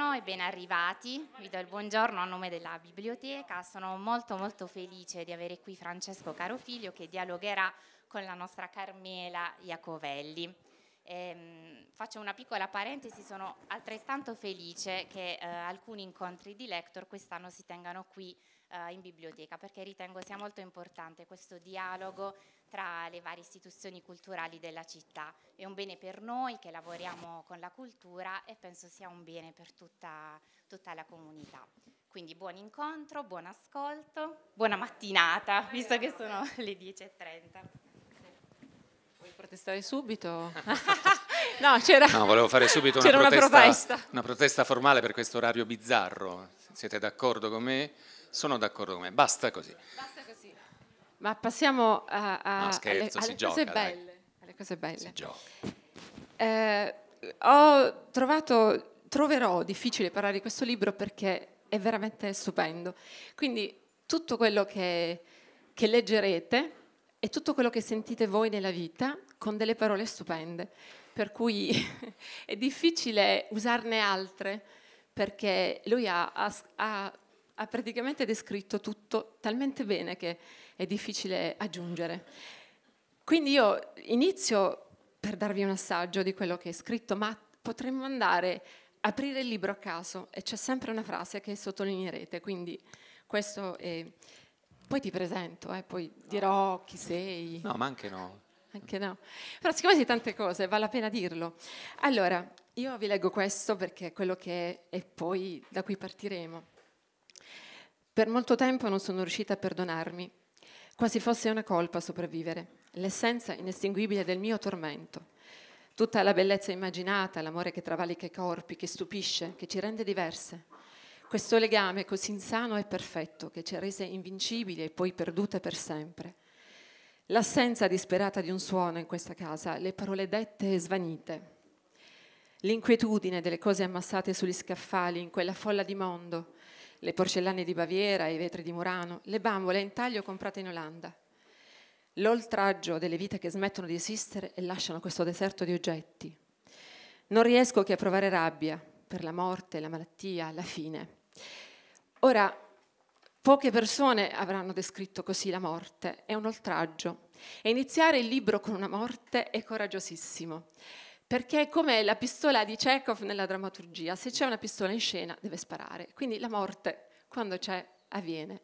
buongiorno e ben arrivati. Vi do il buongiorno a nome della biblioteca. Sono molto molto felice di avere qui Francesco Carofiglio che dialogherà con la nostra Carmela Iacovelli. Ehm, faccio una piccola parentesi, sono altrettanto felice che eh, alcuni incontri di Lector quest'anno si tengano qui eh, in biblioteca perché ritengo sia molto importante questo dialogo tra le varie istituzioni culturali della città. È un bene per noi che lavoriamo con la cultura e penso sia un bene per tutta, tutta la comunità. Quindi buon incontro, buon ascolto, buona mattinata, visto che sono le 10.30. Vuoi protestare subito? no, c'era, no, volevo fare subito una protesta, una, protesta, formale per questo orario bizzarro. Siete d'accordo con me? Sono d'accordo con me, basta così. Basta così. Ma passiamo a, a no, scherzo, alle, alle gioca, cose belle. Dai. Alle cose belle. Eh, ho trovato, troverò difficile parlare di questo libro perché è veramente stupendo. Quindi tutto quello che, che leggerete e tutto quello che sentite voi nella vita con delle parole stupende, per cui è difficile usarne altre perché lui ha, ha, ha ha praticamente descritto tutto talmente bene che è difficile aggiungere. Quindi io inizio per darvi un assaggio di quello che è scritto, ma potremmo andare, aprire il libro a caso e c'è sempre una frase che sottolineerete, quindi questo è... Poi ti presento, eh, poi dirò chi sei. No, ma anche no. Anche no. Però siccome di tante cose, vale la pena dirlo. Allora, io vi leggo questo perché è quello che è e poi da qui partiremo. Per molto tempo non sono riuscita a perdonarmi, quasi fosse una colpa sopravvivere, l'essenza inestinguibile del mio tormento. Tutta la bellezza immaginata, l'amore che travalica i corpi, che stupisce, che ci rende diverse. Questo legame così insano e perfetto che ci ha rese invincibili e poi perdute per sempre. L'assenza disperata di un suono in questa casa, le parole dette e svanite. L'inquietudine delle cose ammassate sugli scaffali in quella folla di mondo, le porcellane di Baviera e i vetri di Murano, le bambole in taglio comprate in Olanda. L'oltraggio delle vite che smettono di esistere e lasciano questo deserto di oggetti. Non riesco che a provare rabbia per la morte, la malattia, la fine. Ora, poche persone avranno descritto così la morte, è un oltraggio. E iniziare il libro con una morte è coraggiosissimo perché è come la pistola di Chekhov nella drammaturgia, se c'è una pistola in scena deve sparare, quindi la morte quando c'è avviene.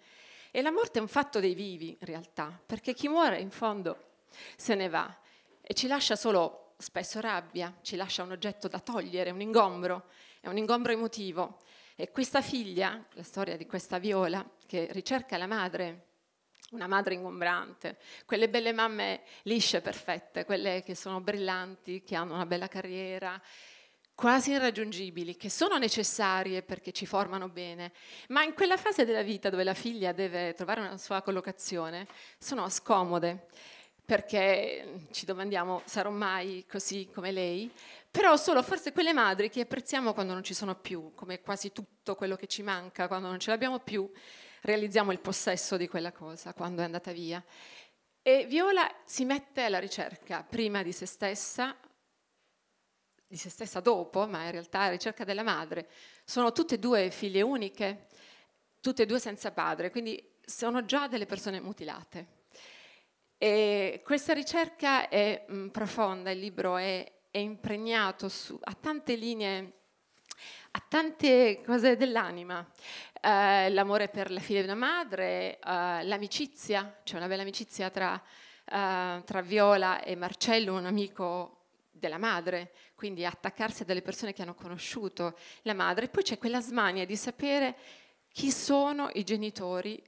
E la morte è un fatto dei vivi in realtà, perché chi muore in fondo se ne va e ci lascia solo spesso rabbia, ci lascia un oggetto da togliere, un ingombro, è un ingombro emotivo. E questa figlia, la storia di questa Viola, che ricerca la madre una madre ingombrante, quelle belle mamme lisce, perfette, quelle che sono brillanti, che hanno una bella carriera, quasi irraggiungibili, che sono necessarie perché ci formano bene, ma in quella fase della vita dove la figlia deve trovare una sua collocazione, sono scomode perché mm, ci domandiamo sarò mai così come lei, però solo forse quelle madri che apprezziamo quando non ci sono più, come quasi tutto quello che ci manca, quando non ce l'abbiamo più, realizziamo il possesso di quella cosa quando è andata via. E Viola si mette alla ricerca prima di se stessa, di se stessa dopo, ma in realtà alla ricerca della madre. Sono tutte e due figlie uniche, tutte e due senza padre, quindi sono già delle persone mutilate. E questa ricerca è mh, mm, profonda, il libro è, è impregnato su, a tante linee, a tante cose dell'anima. Eh, l'amore per la figlia di una madre, eh, l'amicizia, c'è una bella amicizia tra, eh, tra Viola e Marcello, un amico della madre, quindi attaccarsi a delle persone che hanno conosciuto la madre. Poi c'è quella smania di sapere chi sono i genitori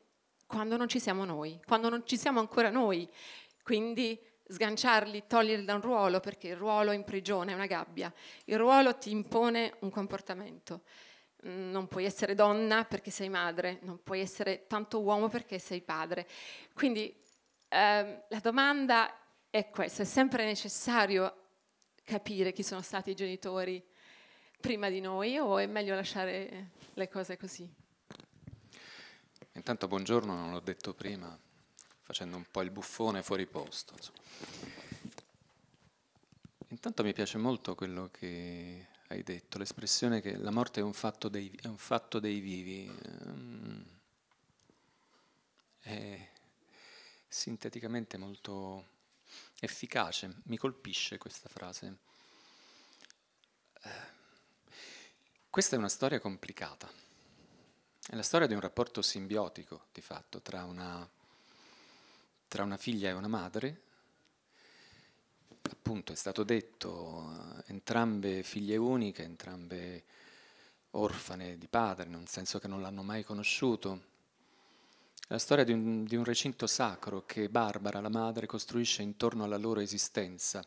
quando non ci siamo noi, quando non ci siamo ancora noi. Quindi sganciarli, toglierli da un ruolo, perché il ruolo in prigione è una gabbia, il ruolo ti impone un comportamento non puoi essere donna perché sei madre, non puoi essere tanto uomo perché sei padre. Quindi ehm, la domanda è questa, è sempre necessario capire chi sono stati i genitori prima di noi o è meglio lasciare le cose così? Intanto buongiorno, non l'ho detto prima, facendo un po' il buffone fuori posto. Intanto mi piace molto quello che hai detto, l'espressione che la morte è un fatto dei, un fatto dei vivi. Ehm, è sinteticamente molto efficace, mi colpisce questa frase. Ehm, questa è una storia complicata, è la storia di un rapporto simbiotico, di fatto, tra una, tra una figlia e una madre, appunto è stato detto, entrambe figlie uniche, entrambe orfane di padre, nel senso che non l'hanno mai conosciuto. la storia di un, di un recinto sacro che Barbara, la madre, costruisce intorno alla loro esistenza.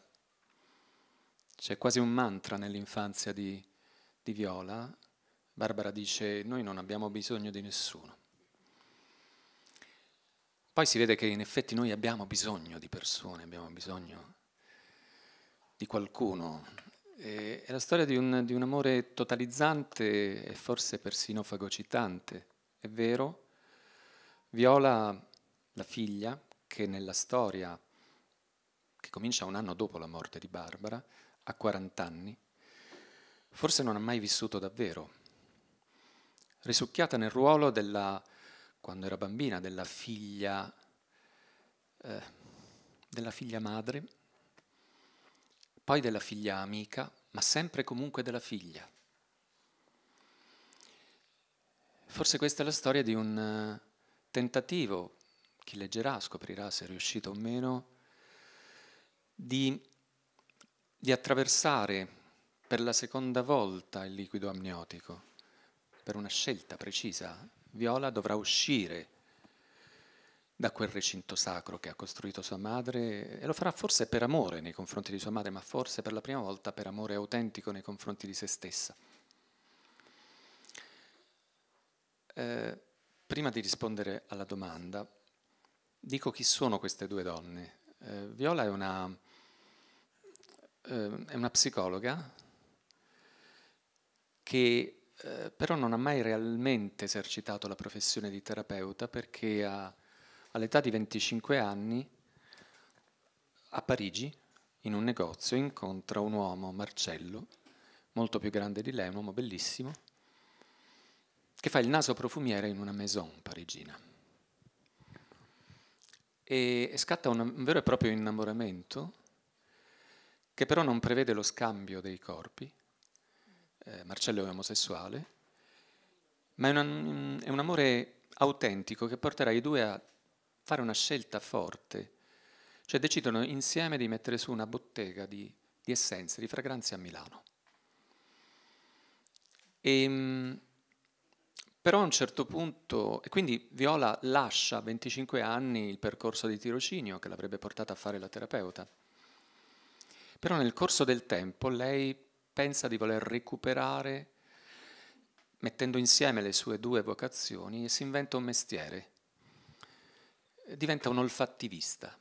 C'è quasi un mantra nell'infanzia di, di Viola. Barbara dice noi non abbiamo bisogno di nessuno. Poi si vede che in effetti noi abbiamo bisogno di persone, abbiamo bisogno di qualcuno. è la storia di un, di un amore totalizzante e forse persino fagocitante. È vero, Viola, la figlia, che nella storia, che comincia un anno dopo la morte di Barbara, a 40 anni, forse non ha mai vissuto davvero. Risucchiata nel ruolo della, quando era bambina, della figlia, eh, della figlia madre, poi della figlia amica, ma sempre comunque della figlia. Forse questa è la storia di un eh, tentativo, chi leggerà scoprirà se è riuscito o meno, di, di attraversare per la seconda volta il liquido amniotico, per una scelta precisa. Viola dovrà uscire da quel recinto sacro che ha costruito sua madre e lo farà forse per amore nei confronti di sua madre, ma forse per la prima volta per amore autentico nei confronti di se stessa. Eh, prima di rispondere alla domanda, dico chi sono queste due donne. Eh, Viola è una, eh, è una, psicologa che eh, però non ha mai realmente esercitato la professione di terapeuta perché ha all'età di 25 anni a Parigi, in un negozio, incontra un uomo, Marcello, molto più grande di lei, un uomo bellissimo, che fa il naso profumiere in una maison parigina. E scatta un, vero e proprio innamoramento che però non prevede lo scambio dei corpi. Eh, Marcello è omosessuale, ma è un, è un amore autentico che porterà i due a fare una scelta forte, cioè decidono insieme di mettere su una bottega di, di essenze, di fragranze a Milano. E, ehm, però a un certo punto, e quindi Viola lascia a 25 anni il percorso di tirocinio che l'avrebbe portata a fare la terapeuta. Però nel corso del tempo lei pensa di voler recuperare, mettendo insieme le sue due vocazioni, e si inventa un mestiere, diventa un olfattivista.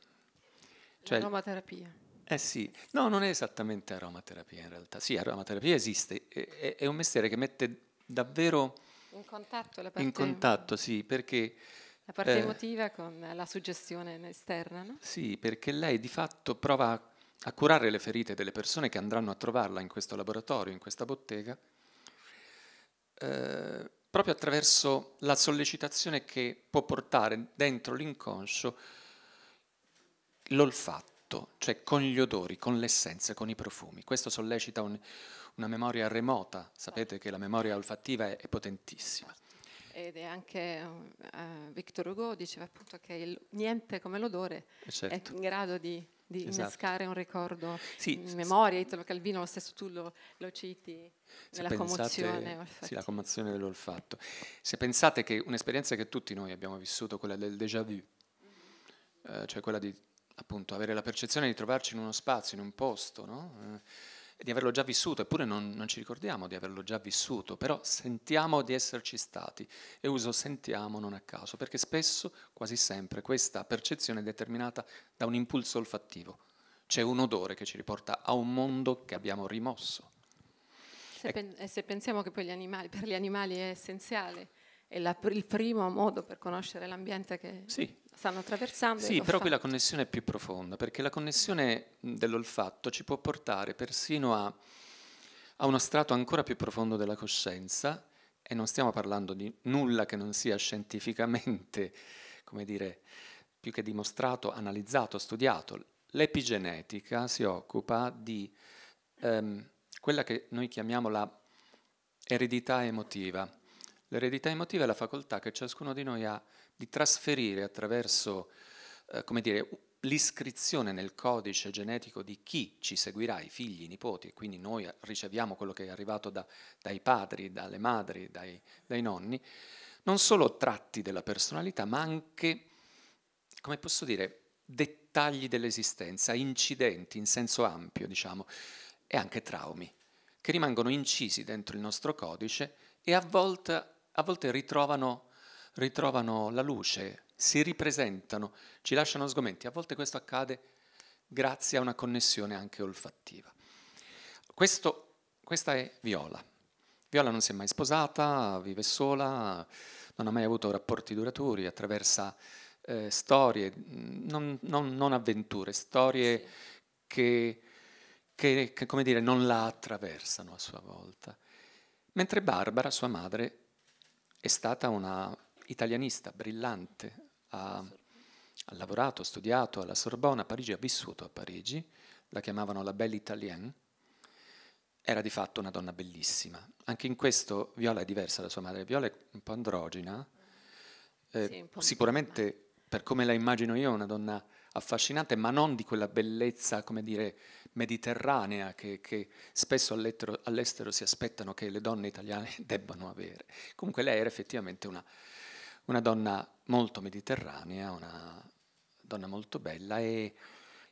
Cioè, aromaterapia. Eh sì, no, non è esattamente aromaterapia in realtà. Sì, aromaterapia esiste, è, è un mestiere che mette davvero... In contatto la parte... In contatto, sì, perché... La parte eh, emotiva con la suggestione esterna, no? Sì, perché lei di fatto prova a, a curare le ferite delle persone che andranno a trovarla in questo laboratorio, in questa bottega. Eh, proprio attraverso la sollecitazione che può portare dentro l'inconscio l'olfatto, cioè con gli odori, con l'essenza, con i profumi. Questo sollecita un, una memoria remota, sapete che la memoria olfattiva è, è potentissima. Ed è anche eh, Victor Hugo diceva appunto che il, niente come l'odore eh, certo. è in grado di di esatto. innescare un ricordo sì, in memoria. Italo Calvino, lo stesso tu lo, lo citi nella pensate, commozione. Sì, la commozione dell'olfatto. Se pensate che un'esperienza che tutti noi abbiamo vissuto, quella del déjà vu, eh, cioè quella di appunto avere la percezione di trovarci in uno spazio, in un posto, no? Eh, di averlo già vissuto, eppure non, non, ci ricordiamo di averlo già vissuto, però sentiamo di esserci stati e uso sentiamo non a caso, perché spesso, quasi sempre, questa percezione è determinata da un impulso olfattivo, c'è un odore che ci riporta a un mondo che abbiamo rimosso. Se e, ecco. se pensiamo che poi gli animali, per gli animali è essenziale è la, il primo modo per conoscere l'ambiente che sì. stanno attraversando. Sì, però qui la connessione è più profonda, perché la connessione dell'olfatto ci può portare persino a, a uno strato ancora più profondo della coscienza, e non stiamo parlando di nulla che non sia scientificamente, come dire, più che dimostrato, analizzato, studiato. L'epigenetica si occupa di ehm, quella che noi chiamiamo la eredità emotiva L'eredità emotiva è la facoltà che ciascuno di noi ha di trasferire attraverso, eh, come dire, l'iscrizione nel codice genetico di chi ci seguirà, i figli, i nipoti, e quindi noi riceviamo quello che è arrivato da, dai padri, dalle madri, dai, dai, nonni, non solo tratti della personalità, ma anche, come posso dire, dettagli dell'esistenza, incidenti in senso ampio, diciamo, e anche traumi, che rimangono incisi dentro il nostro codice e a volte a volte ritrovano, ritrovano la luce, si ripresentano, ci lasciano sgomenti. A volte questo accade grazie a una connessione anche olfattiva. Questo, questa è Viola. Viola non si è mai sposata, vive sola, non ha mai avuto rapporti duraturi, attraversa eh, storie, non, non, non, avventure, storie sì. che, che, che, come dire, non la attraversano a sua volta. Mentre Barbara, sua madre, è stata una italianista brillante, ha, ha lavorato, ha studiato alla Sorbona a Parigi, ha vissuto a Parigi, la chiamavano la Belle Italienne, era di fatto una donna bellissima. Anche in questo Viola è diversa da sua madre, Viola è un po' androgina, eh, sì, un po sicuramente per come la immagino io è una donna affascinante, ma non di quella bellezza, come dire, mediterranea che, che spesso all'estero, si aspettano che le donne italiane debbano avere. Comunque lei era effettivamente una, una donna molto mediterranea, una donna molto bella e,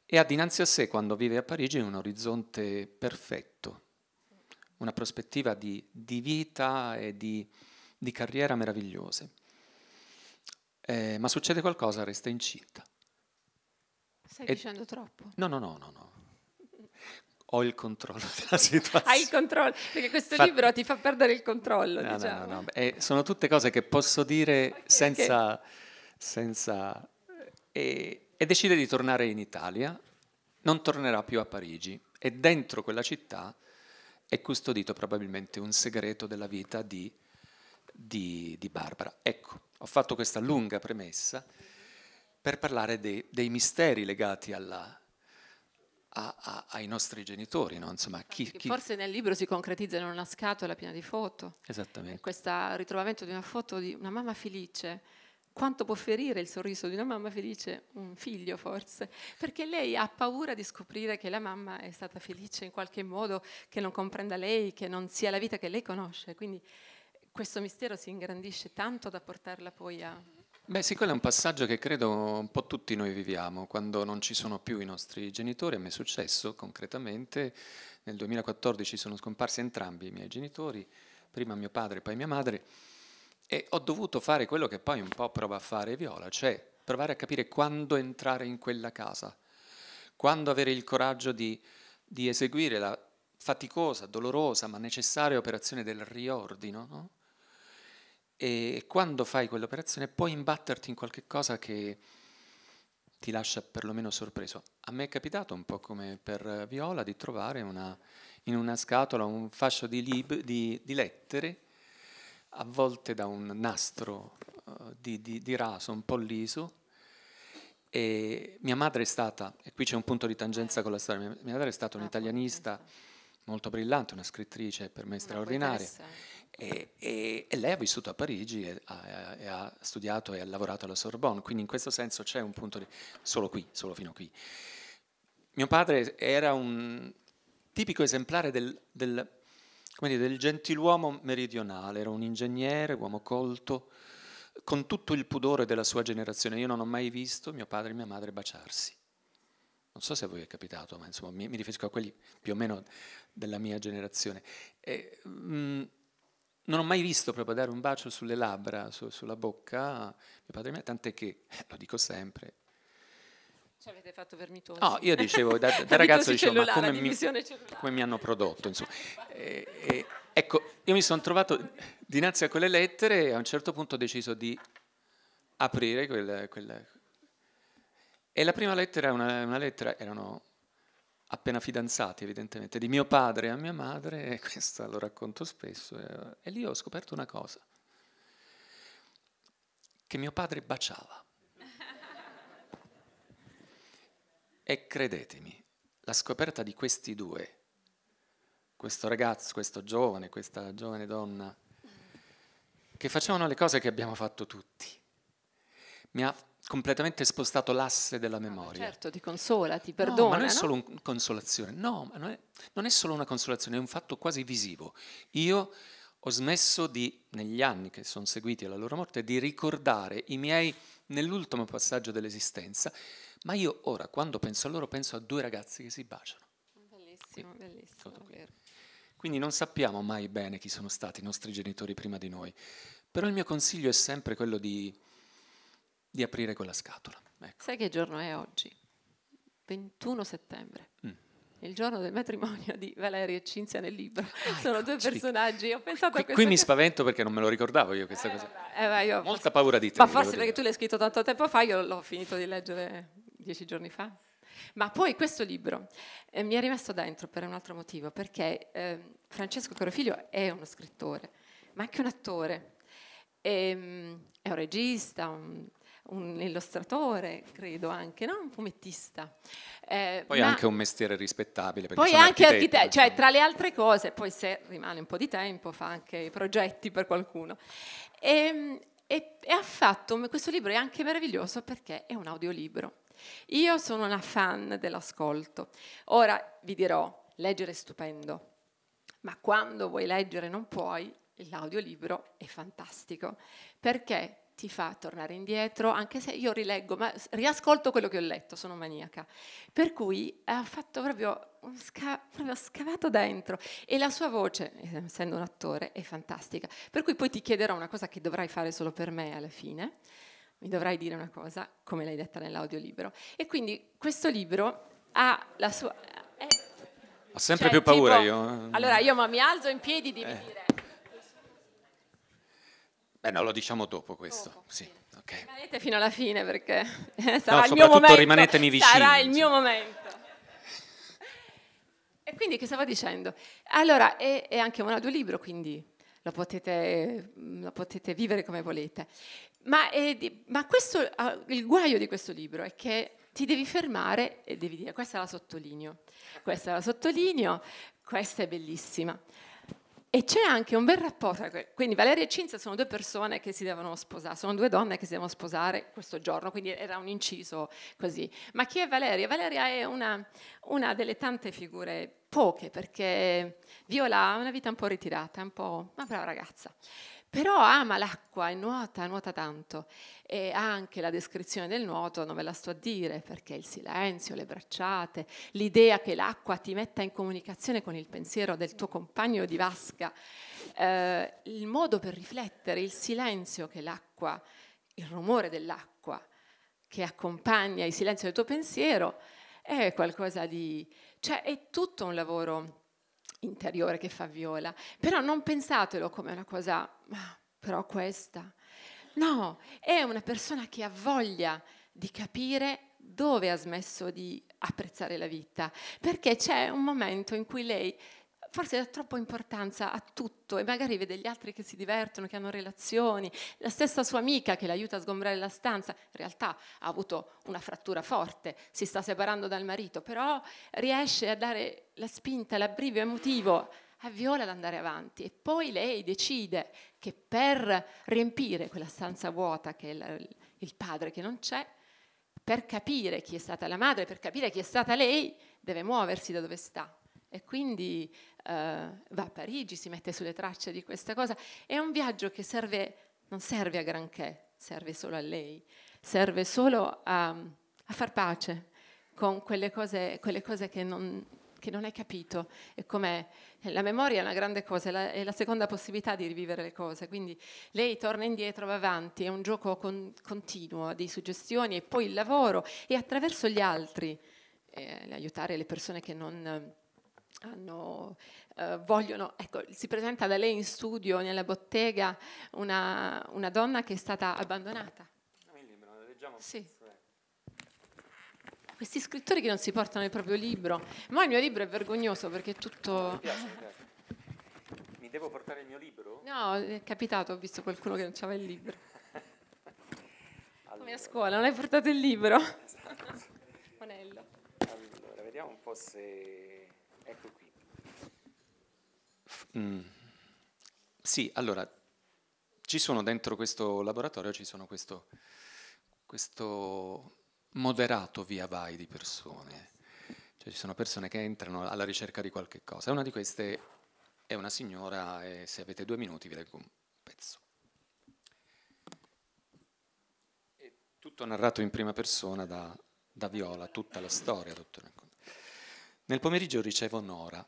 e ha dinanzi a sé, quando vive a Parigi, un orizzonte perfetto, una prospettiva di, di vita e di, di carriera meravigliose. Eh, ma succede qualcosa, resta incinta. Stai e... dicendo troppo. No, no, no, no, no. Ho il controllo della situazione. Hai il controllo, perché questo fa... libro ti fa perdere il controllo, no, diciamo. No, no, eh, no. sono tutte cose che posso dire okay, senza... Okay. senza... E, e decide di tornare in Italia, non tornerà più a Parigi e dentro quella città è custodito probabilmente un segreto della vita di, di, di Barbara. Ecco, ho fatto questa lunga premessa per parlare dei, dei misteri legati alla, a, a, ai nostri genitori. No? Insomma, chi, chi... Forse nel libro si concretizza in una scatola piena di foto. Esattamente. Eh, questo ritrovamento di una foto di una mamma felice. Quanto può ferire il sorriso di una mamma felice? Un figlio forse, perché lei ha paura di scoprire che la mamma è stata felice in qualche modo, che non comprenda lei, che non sia la vita che lei conosce. Quindi questo mistero si ingrandisce tanto da portarla poi a Beh sì, quello è un passaggio che credo un po' tutti noi viviamo, quando non ci sono più i nostri genitori, a me è successo concretamente, nel 2014 sono scomparsi entrambi i miei genitori, prima mio padre e poi mia madre, e ho dovuto fare quello che poi un po' prova a fare Viola, cioè provare a capire quando entrare in quella casa, quando avere il coraggio di, di eseguire la faticosa, dolorosa, ma necessaria operazione del riordino, no? E quando fai quell'operazione puoi imbatterti in qualche cosa che ti lascia perlomeno sorpreso. A me è capitato, un po' come per Viola, di trovare una, in una scatola un fascio di, lib- di, di lettere avvolte da un nastro uh, di, di raso un po' liso e mia madre è stata, e qui c'è un punto di tangenza con la storia, mia, mia madre è stata ah, un'italianista molto brillante, una scrittrice per me straordinaria. E, e, e, lei ha vissuto a Parigi e ha, e ha, studiato e ha lavorato alla Sorbonne, quindi in questo senso c'è un punto di... solo qui, solo fino a qui. Mio padre era un tipico esemplare del, del, dire, del gentiluomo meridionale, era un ingegnere, uomo colto, con tutto il pudore della sua generazione. Io non ho mai visto mio padre e mia madre baciarsi. Non so se a voi è capitato, ma insomma mi, mi riferisco a quelli più o meno della mia generazione. E, mh, mm, non ho mai visto proprio dare un bacio sulle labbra, su, sulla bocca, mio padre mio, tant'è che, eh, lo dico sempre, ci avete fatto vermitosi. No, io dicevo, da, da ragazzo dicevo, ma come mi, come mi, hanno prodotto, e, e, ecco, io mi sono trovato dinanzi a quelle lettere e a un certo punto ho deciso di aprire quella... quella. E la prima lettera, una, una lettera, erano appena fidanzati evidentemente, di mio padre a mia madre, e questo lo racconto spesso, e, lì ho scoperto una cosa, che mio padre baciava. e credetemi, la scoperta di questi due, questo ragazzo, questo giovane, questa giovane donna, che facevano le cose che abbiamo fatto tutti, mi ha completamente spostato l'asse della ah, memoria. Certo, ti consola, ti perdona. No, ma non è solo una consolazione, no, non è, non è solo una consolazione, è un fatto quasi visivo. Io ho smesso di, negli anni che sono seguiti alla loro morte, di ricordare i miei nell'ultimo passaggio dell'esistenza, ma io ora, quando penso a loro, penso a due ragazzi che si baciano. Bellissimo, qui. bellissimo. Qui. Quindi non sappiamo mai bene chi sono stati i nostri genitori prima di noi, però il mio consiglio è sempre quello di di aprire quella scatola. Ecco. Sai che giorno è oggi? 21 settembre. Mm. Il giorno del matrimonio di Valerio e Cinzia nel libro. Ah, Sono due ecco, personaggi. Ho pensato qui, a qui mi spavento perché non me lo ricordavo io questa eh, cosa. Eh, io Molta forse, paura di te. Ma forse perché tu l'hai scritto tanto tempo fa, io l'ho finito di leggere dieci giorni fa. Ma poi questo libro eh, mi è rimasto dentro per un altro motivo, perché eh, Francesco Carofiglio è uno scrittore, ma anche un attore, e, ehm, è un regista, un un illustratore, credo anche, no? un fumettista. Eh, poi anche un mestiere rispettabile. Poi anche architetto, cioè tra le altre cose, poi se rimane un po' di tempo fa anche i progetti per qualcuno. E, ehm, e, e ha fatto, questo libro è anche meraviglioso perché è un audiolibro. Io sono una fan dell'ascolto. Ora vi dirò, leggere è stupendo, ma quando vuoi leggere non puoi, l'audiolibro è fantastico perché ti fa tornare indietro, anche se io rileggo, ma riascolto quello che ho letto, sono maniaca. Per cui eh, ha fatto proprio, sca- proprio scavato dentro e la sua voce, eh, essendo un attore, è fantastica. Per cui poi ti chiederò una cosa che dovrai fare solo per me alla fine, mi dovrai dire una cosa, come l'hai detta nell'audiolibro. E quindi questo libro ha la sua... È, eh, Ho sempre cioè, più paura tipo, io. Allora io ma mi alzo in piedi, devi eh. dire... Beh no, lo diciamo dopo questo. Dopo. Sì, okay. Rimanete fino alla fine perché sarà no, il mio momento. rimanetemi vicini. Sarà il mio momento. E quindi che stavo dicendo? Allora, è, è anche un audiolibro, quindi lo potete, mm, lo potete, vivere come volete. Ma, è, eh, ma questo, ah, il guaio di questo libro è che ti devi fermare e devi dire questa la sottolineo, questa la sottolineo, questa è bellissima. E c'è anche un bel rapporto, ecco, quindi Valeria e Cinzia sono due persone che si devono sposare, sono due donne che si devono sposare questo giorno, quindi era un inciso così. Ma chi è Valeria? Valeria è una, una delle tante figure, poche, perché Viola ha una vita un po' ritirata, un po' una brava ragazza però ama l'acqua e nuota, nuota tanto. E anche la descrizione del nuoto non ve la sto a dire, perché il silenzio, le bracciate, l'idea che l'acqua ti metta in comunicazione con il pensiero del tuo compagno di vasca, eh, il modo per riflettere, il silenzio che l'acqua, il rumore dell'acqua che accompagna il silenzio del tuo pensiero, è qualcosa di... cioè è tutto un lavoro interiore che fa viola, però non pensatelo come una cosa, ma però questa. No, è una persona che ha voglia di capire dove ha smesso di apprezzare la vita, perché c'è un momento in cui lei forse dà troppa importanza a tutto e magari vede gli altri che si divertono, che hanno relazioni, la stessa sua amica che l'aiuta a sgombrare la stanza, in realtà ha avuto una frattura forte, si sta separando dal marito, però riesce a dare la spinta, l'abbrivio emotivo a Viola ad andare avanti e poi lei decide che per riempire quella stanza vuota che è il padre che non c'è, per capire chi è stata la madre, per capire chi è stata lei, deve muoversi da dove sta. E quindi eh, va a Parigi, si mette sulle tracce di questa cosa. È un viaggio che serve, non serve a granché, serve solo a lei, serve solo a, a far pace con quelle cose, quelle cose che non, che non hai capito e com'è. La memoria è una grande cosa, è la, seconda possibilità di rivivere le cose, quindi lei torna indietro, va avanti, è un gioco con, continuo di suggestioni e poi il lavoro e attraverso gli altri, eh, aiutare le persone che non, hanno, eh, vogliono, ecco, si presenta da lei in studio, nella bottega, una, una donna che è stata abbandonata. Ah, il libro, lo leggiamo. Sì. Eh. Questi scrittori che non si portano il proprio libro. Ma il mio libro è vergognoso perché è tutto... Mi, piace, mi, piace. mi devo portare il mio libro? No, è capitato, ho visto qualcuno che non aveva il libro. allora. Come a scuola, non hai portato il libro? Esatto. Monello. Allora, vediamo un po' se... Ecco qui. Mm. Sì, allora, ci sono dentro questo laboratorio, ci sono questo, questo moderato via vai di persone. Cioè ci sono persone che entrano alla ricerca di qualche cosa. Una di queste è una signora e se avete due minuti vi leggo un pezzo. È tutto narrato in prima persona da, da Viola, tutta la storia, dottor Ancona. Nel pomeriggio ricevo Nora.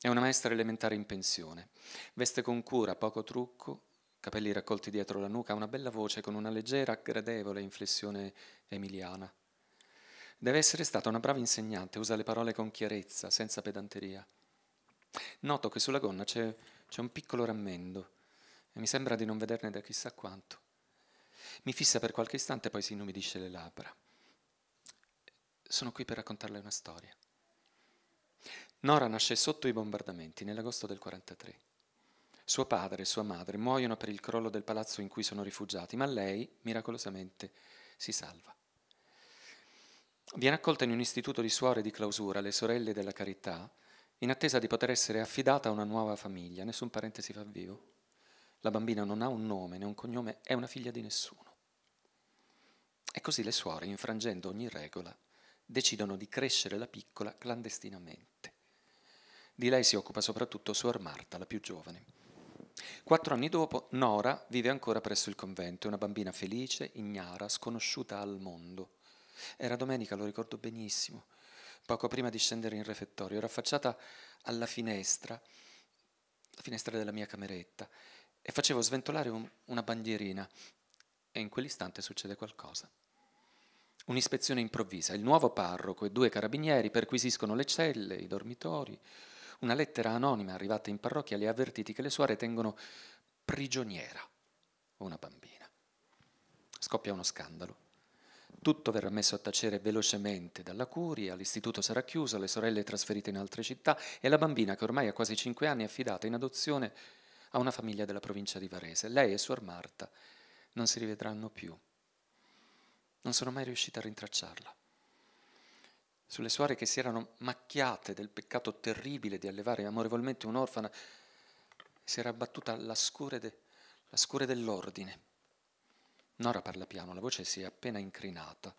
È una maestra elementare in pensione. Veste con cura, poco trucco, capelli raccolti dietro la nuca, una bella voce con una leggera, gradevole inflessione emiliana. Deve essere stata una brava insegnante, usa le parole con chiarezza, senza pedanteria. Noto che sulla gonna c'è, c'è un piccolo rammendo e mi sembra di non vederne da chissà quanto. Mi fissa per qualche istante e poi si inumidisce le labbra. Sono qui per raccontarle una storia. Nora nasce sotto i bombardamenti nell'agosto del 43. Suo padre e sua madre muoiono per il crollo del palazzo in cui sono rifugiati, ma lei miracolosamente si salva. Viene accolta in un istituto di suore di clausura, le sorelle della carità, in attesa di poter essere affidata a una nuova famiglia. Nessun parente si fa vivo. La bambina non ha un nome né un cognome, è una figlia di nessuno. E così le suore, infrangendo ogni regola, decidono di crescere la piccola clandestinamente. Di lei si occupa soprattutto Suor Marta, la più giovane. Quattro anni dopo, Nora vive ancora presso il convento, è una bambina felice, ignara, sconosciuta al mondo. Era domenica, lo ricordo benissimo, poco prima di scendere in refettorio. Era affacciata alla finestra, la finestra della mia cameretta, e facevo sventolare un, una bandierina. E in quell'istante succede qualcosa. Un'ispezione improvvisa. Il nuovo parroco e due carabinieri perquisiscono le celle, i dormitori, una lettera anonima arrivata in parrocchia le ha avvertiti che le suore tengono prigioniera una bambina. Scoppia uno scandalo. Tutto verrà messo a tacere velocemente dalla curia, l'istituto sarà chiuso, le sorelle trasferite in altre città e la bambina, che ormai ha quasi cinque anni, è affidata in adozione a una famiglia della provincia di Varese. Lei e suor Marta non si rivedranno più. Non sono mai riuscita a rintracciarla sulle suore che si erano macchiate del peccato terribile di allevare amorevolmente un'orfana, si era abbattuta la scure, de, la scure dell'ordine. Nora parla piano, la voce si è appena incrinata.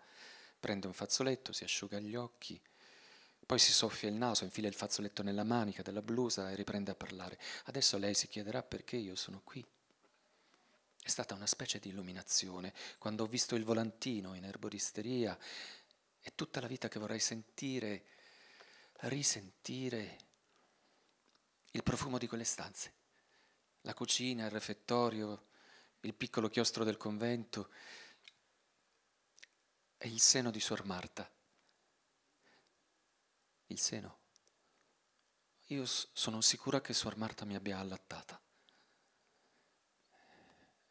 Prende un fazzoletto, si asciuga gli occhi, poi si soffia il naso, infila il fazzoletto nella manica della blusa e riprende a parlare. Adesso lei si chiederà perché io sono qui. È stata una specie di illuminazione quando ho visto il volantino in erboristeria è tutta la vita che vorrei sentire, risentire il profumo di quelle stanze. La cucina, il refettorio, il piccolo chiostro del convento e il seno di Suor Marta. Il seno. Io sono sicura che Suor Marta mi abbia allattata.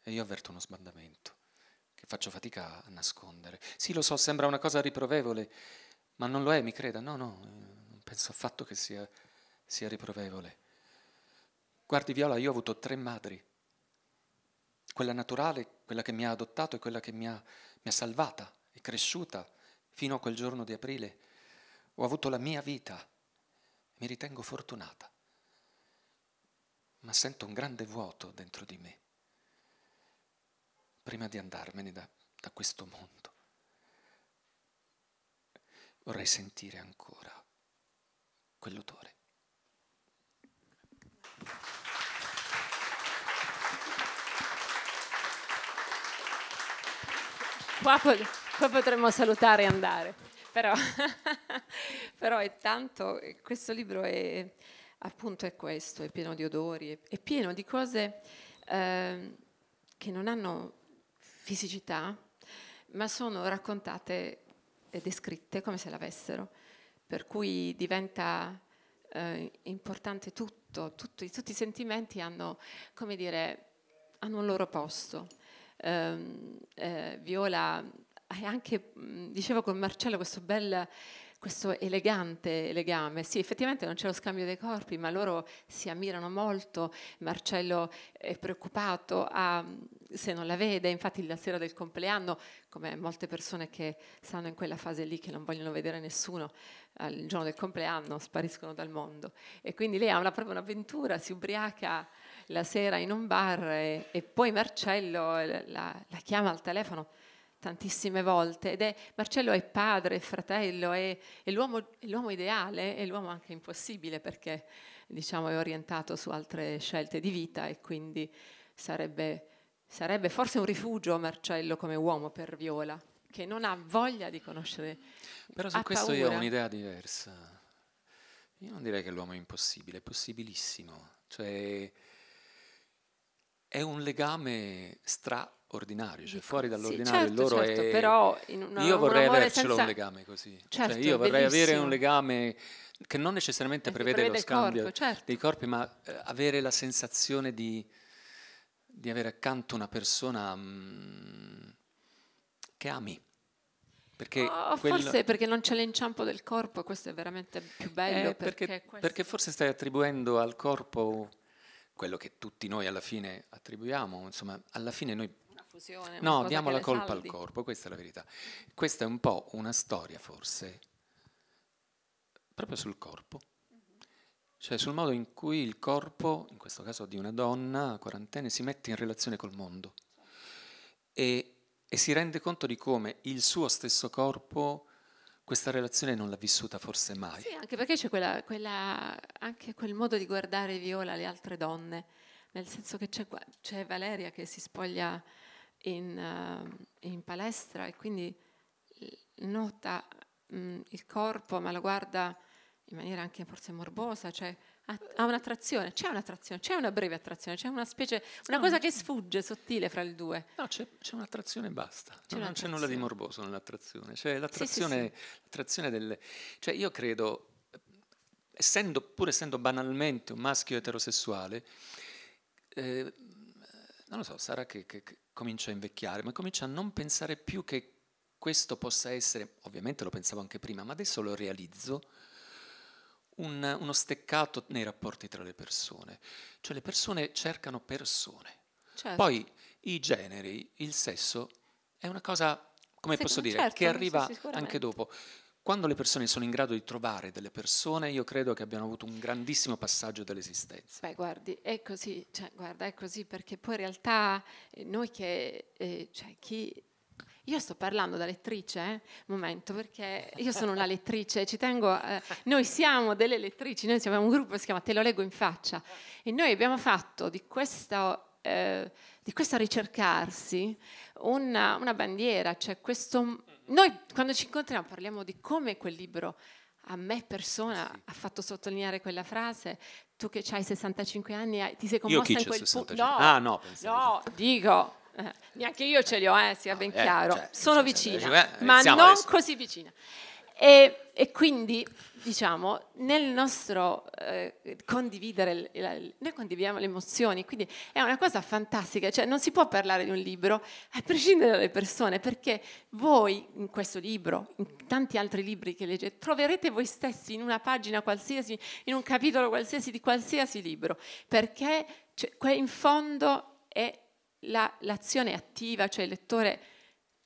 E io avverto uno sbandamento che faccio fatica a nascondere. Sì, lo so, sembra una cosa riprovevole, ma non lo è, mi creda. No, no, eh, non penso affatto che sia, sia riprovevole. Guardi, Viola, io ho avuto tre madri. Quella naturale, quella che mi ha adottato e quella che mi ha, mi ha salvata e cresciuta fino a quel giorno di aprile. Ho avuto la mia vita. Mi ritengo fortunata ma sento un grande vuoto dentro di me prima di andarmene da, da questo mondo. Vorrei sentire ancora quell'odore. Qua, qua, potremmo salutare e andare, però, però è tanto, questo libro è appunto è questo, è pieno di odori, è, pieno di cose eh, che non hanno fisicità, ma sono raccontate e descritte come se l'avessero, per cui diventa eh, importante tutto, tutti, tutti i sentimenti hanno, come dire, hanno un loro posto. Eh, eh, Viola è anche, dicevo con Marcello, questo bel questo elegante legame. Sì, effettivamente non c'è lo scambio dei corpi, ma loro si ammirano molto. Marcello è preoccupato a, se non la vede, infatti la sera del compleanno, come molte persone che stanno in quella fase lì che non vogliono vedere nessuno, il giorno del compleanno spariscono dal mondo. E quindi lei ha una, proprio un'avventura, si ubriaca la sera in un bar e, e poi Marcello eh, la, la chiama al telefono tantissime volte ed è Marcello è padre, è fratello, è, è, l'uomo, è l'uomo ideale, è l'uomo anche impossibile perché diciamo, è orientato su altre scelte di vita e quindi sarebbe, sarebbe forse un rifugio Marcello come uomo per Viola, che non ha voglia di conoscere. Però su questo paura. io ho un'idea diversa. Io non direi che l'uomo è impossibile, è possibilissimo. Cioè, è un legame straordinario, cioè fuori dall'ordinario. Certo, loro certo, è... però una, io vorrei un avercelo senza... un legame così. Cioè, certo, cioè, io vorrei bellissimo. avere un legame che non necessariamente prevede, prevede lo scambio corpo, certo. dei corpi, ma eh, avere la sensazione di, di, avere accanto una persona mh, mm, che ami. Perché oh, oh, quel... Forse perché non c'è l'inciampo del corpo, questo è veramente più eh, bello. Eh, perché, perché, questo... perché forse stai attribuendo al corpo quello che tutti noi alla fine attribuiamo, insomma, alla fine noi... Una fusione, una no, diamo la colpa saldi. al corpo, questa è la verità. Questa è un po' una storia forse, proprio sul corpo, mm-hmm. cioè sul modo in cui il corpo, in questo caso di una donna quarantenne, si mette in relazione col mondo e, e si rende conto di come il suo stesso corpo questa relazione non l'ha vissuta forse mai. Sì, anche perché c'è quella, quella, anche quel modo di guardare Viola le altre donne, nel senso che c'è, c'è Valeria che si spoglia in, uh, in palestra e quindi nota mh, mm, il corpo, ma lo guarda in maniera anche forse morbosa, cioè ha un'attrazione, c'è un'attrazione, c'è una breve attrazione, c'è una specie, una no, cosa che sfugge sottile fra il due. No, c'è, c'è un'attrazione e basta, c'è no, non c'è nulla di morboso nell'attrazione, c'è l'attrazione, sì, sì, l'attrazione delle... Cioè io credo, essendo, pur essendo banalmente un maschio eterosessuale, eh, non lo so, sarà che, che, che comincia a invecchiare, ma comincia a non pensare più che questo possa essere, ovviamente lo pensavo anche prima, ma adesso lo realizzo un, uno steccato nei rapporti tra le persone, cioè le persone cercano persone. Certo. Poi i generi, il sesso è una cosa, come Se, posso dire, certo, che arriva sì, anche dopo. Quando le persone sono in grado di trovare delle persone, io credo che abbiano avuto un grandissimo passaggio dell'esistenza. Beh, guardi, è così, cioè, guarda, è così perché poi in realtà eh, noi che, eh, cioè, chi io sto parlando da lettrice, eh? momento, perché io sono una lettrice, ci tengo, eh, noi siamo delle lettrici, noi siamo un gruppo che si chiama Te lo leggo in faccia e noi abbiamo fatto di questa, eh, di questa ricercarsi una, una bandiera, cioè questo, noi quando ci incontriamo parliamo di come quel libro a me persona sì. ha fatto sottolineare quella frase. Tu che hai 65 anni, ti sei commossa in quel punto. No, ah, no, no, esatto. dico eh, neanche io ce li ho, eh, sia ben eh, chiaro. Cioè, Sono vicina, cioè, eh, ma non adesso. così vicina. E, e, quindi, diciamo, nel nostro eh, condividere, la, noi condividiamo le emozioni, quindi è una cosa fantastica, cioè non si può parlare di un libro a prescindere dalle persone, perché voi in questo libro, in tanti altri libri che leggete, troverete voi stessi in una pagina qualsiasi, in un capitolo qualsiasi di qualsiasi libro, perché cioè, in fondo è la, l'azione attiva, cioè il lettore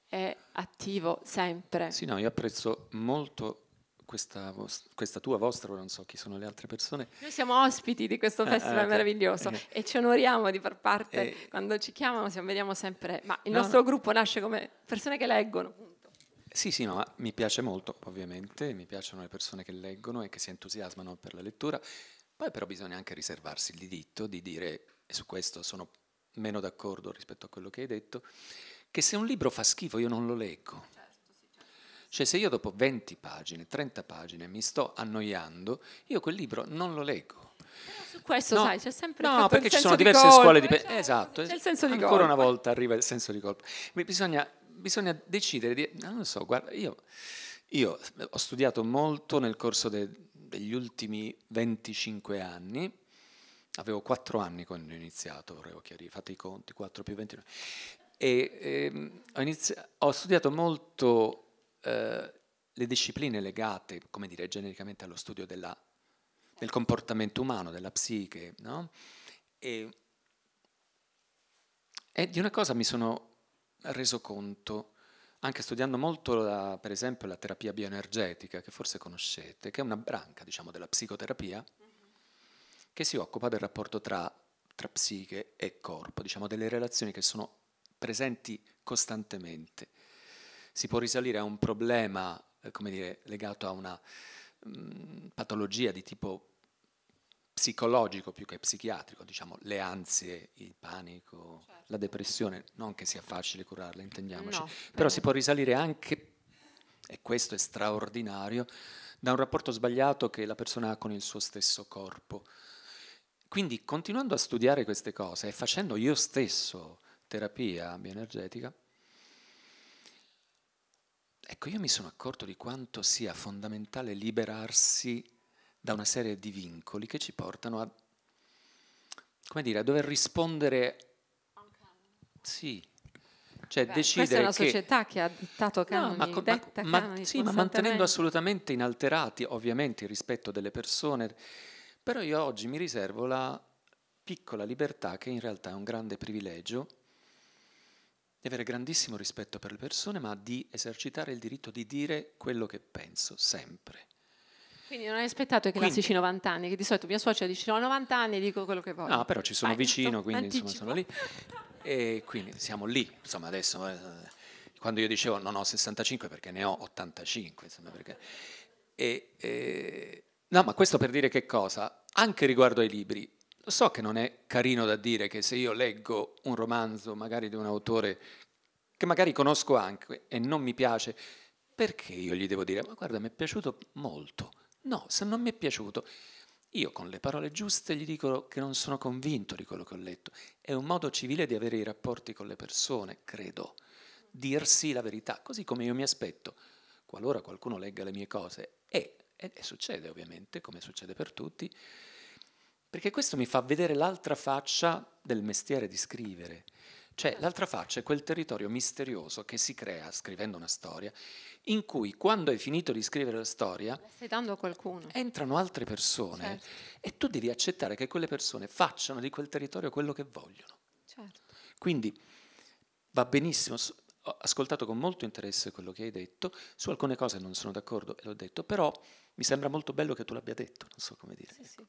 è attivo sempre. Sì, no, io apprezzo molto questa, vostra, questa tua, vostra, non so chi sono le altre persone. Noi siamo ospiti di questo eh, eh, festival ah, ah, meraviglioso e ci onoriamo di far parte, eh, quando ci chiamano siamo, vediamo sempre, ma il no, nostro no. gruppo nasce come persone che leggono. Sì, sì, no, mi piace molto, ovviamente, mi piacciono le persone che leggono e che si entusiasmano per la lettura, poi però bisogna anche riservarsi il diritto di dire, e su questo sono meno d'accordo rispetto a quello che hai detto, che se un libro fa schifo io non lo leggo. Certo, certo. Cioè se io dopo 20 pagine, 30 pagine mi sto annoiando, io quel libro non lo leggo. Però su questo no, sai, c'è sempre No, perché ci sono di diverse colpa, scuole di pensiero. Cioè, esatto, c'è il senso di ancora colpa. una volta arriva il senso di colpa. Bisogna, bisogna decidere di non lo so, guarda, io, io ho studiato molto nel corso de, degli ultimi 25 anni Avevo 4 anni quando ho iniziato, vorrei chiarire, fate i conti, 4 più 29. E, e ehm, ho, iniziato, ho, studiato molto eh, le discipline legate, come dire, genericamente allo studio della, del comportamento umano, della psiche, no? E, e di una cosa mi sono reso conto, anche studiando molto la, per esempio la terapia bioenergetica, che forse conoscete, che è una branca diciamo, della psicoterapia, che si occupa del rapporto tra, tra psiche e corpo, diciamo delle relazioni che sono presenti costantemente. Si può risalire a un problema, eh, come dire, legato a una mh, mm, patologia di tipo psicologico più che psichiatrico, diciamo le ansie, il panico, certo. la depressione, non che sia facile curarla, intendiamoci, no, però si può risalire anche, e questo è straordinario, da un rapporto sbagliato che la persona ha con il suo stesso corpo. Quindi continuando a studiare queste cose e facendo io stesso terapia bioenergetica, ecco io mi sono accorto di quanto sia fondamentale liberarsi da una serie di vincoli che ci portano a, come dire, a dover rispondere... Sì, cioè Beh, decidere questa è una società che, che ha dittato canoni, no, ma, con, ma, ma canoni, sì, ma mantenendo assolutamente inalterati ovviamente il rispetto delle persone però io oggi mi riservo la piccola libertà che in realtà è un grande privilegio di avere grandissimo rispetto per le persone, ma di esercitare il diritto di dire quello che penso, sempre. Quindi non hai aspettato i classici 90 anni, che di solito mia suocera dice no, 90 anni e dico quello che voglio. No, però ci sono ah, vicino, quindi anticipo. insomma sono lì. E quindi siamo lì, insomma adesso, eh, quando io dicevo non ho 65 perché ne ho 85, insomma perché... E, e, No, ma questo per dire che cosa? Anche riguardo ai libri, lo so che non è carino da dire che se io leggo un romanzo magari di un autore che magari conosco anche e non mi piace, perché io gli devo dire, ma guarda, mi è piaciuto molto. No, se non mi è piaciuto, io con le parole giuste gli dico che non sono convinto di quello che ho letto. È un modo civile di avere i rapporti con le persone, credo. Dirsi la verità, così come io mi aspetto, qualora qualcuno legga le mie cose e e, e succede ovviamente, come succede per tutti, perché questo mi fa vedere l'altra faccia del mestiere di scrivere. Cioè certo. l'altra faccia è quel territorio misterioso che si crea scrivendo una storia, in cui quando hai finito di scrivere la storia, stai dando a qualcuno. Entrano altre persone certo. e tu devi accettare che quelle persone facciano di quel territorio quello che vogliono. Certo. Quindi va benissimo, ho ascoltato con molto interesse quello che hai detto, su alcune cose non sono d'accordo e l'ho detto, però mi sembra molto bello che tu l'abbia detto, non so come dire. Sì, ecco. sì.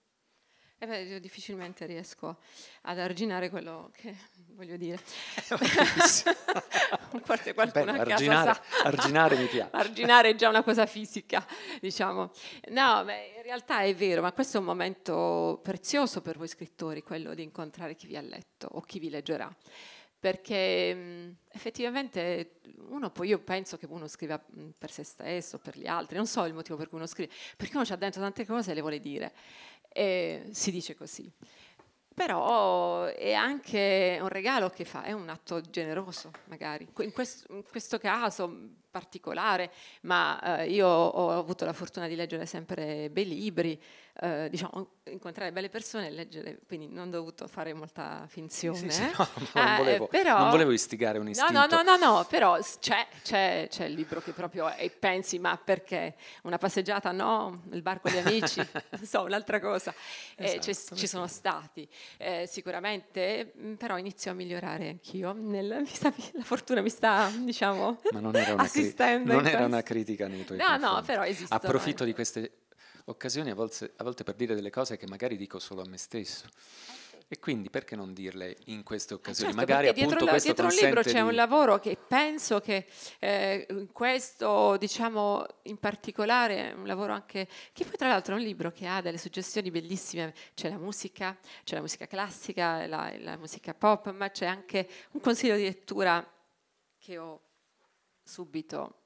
Eh beh, io difficilmente riesco ad arginare quello che voglio dire. Eh, Forse qualcuno Beh, arginare, arginare mi piace. arginare è già una cosa fisica, diciamo. No, beh, in realtà è vero, ma questo è un momento prezioso per voi scrittori, quello di incontrare chi vi ha letto o chi vi leggerà perché mhmm, effettivamente uno poi io penso che uno scriva mhmm, per se stesso, per gli altri, non so il motivo per cui uno scrive, perché uno ci ha dentro tante cose e le vuole dire, e si dice così. Però è anche un regalo che fa, è un atto generoso magari. In questo, in questo caso particolare, ma eh, io ho avuto la fortuna di leggere sempre bei libri, eh, diciamo, incontrare belle persone e leggere, quindi non ho dovuto fare molta finzione. Sì, sì, eh. no, non, eh, volevo, però, non, volevo, istigare un istinto. No, no, no, no, no però c'è, c'è, c'è il libro che proprio e pensi, ma perché? Una passeggiata no, il barco con amici, non so, un'altra cosa. Esatto, eh, ci sono stati, sicuramente, mm, però inizio a migliorare anch'io, nel, mi sta, la fortuna mi sta, diciamo... Ma non era una esistendo. Non era una critica nei tuoi No, confronti. no, però esiste. Approfitto di queste occasioni a volte, a volte, per dire delle cose che magari dico solo a me stesso. E quindi perché non dirle in queste ah, occasioni? certo, Magari appunto questo dietro un libro c'è di... un lavoro che penso che eh, questo, diciamo, in particolare un lavoro anche che poi tra l'altro è un libro che ha delle suggestioni bellissime, c'è la musica, c'è la musica classica, la, la musica pop, ma c'è anche un consiglio di lettura che ho subito,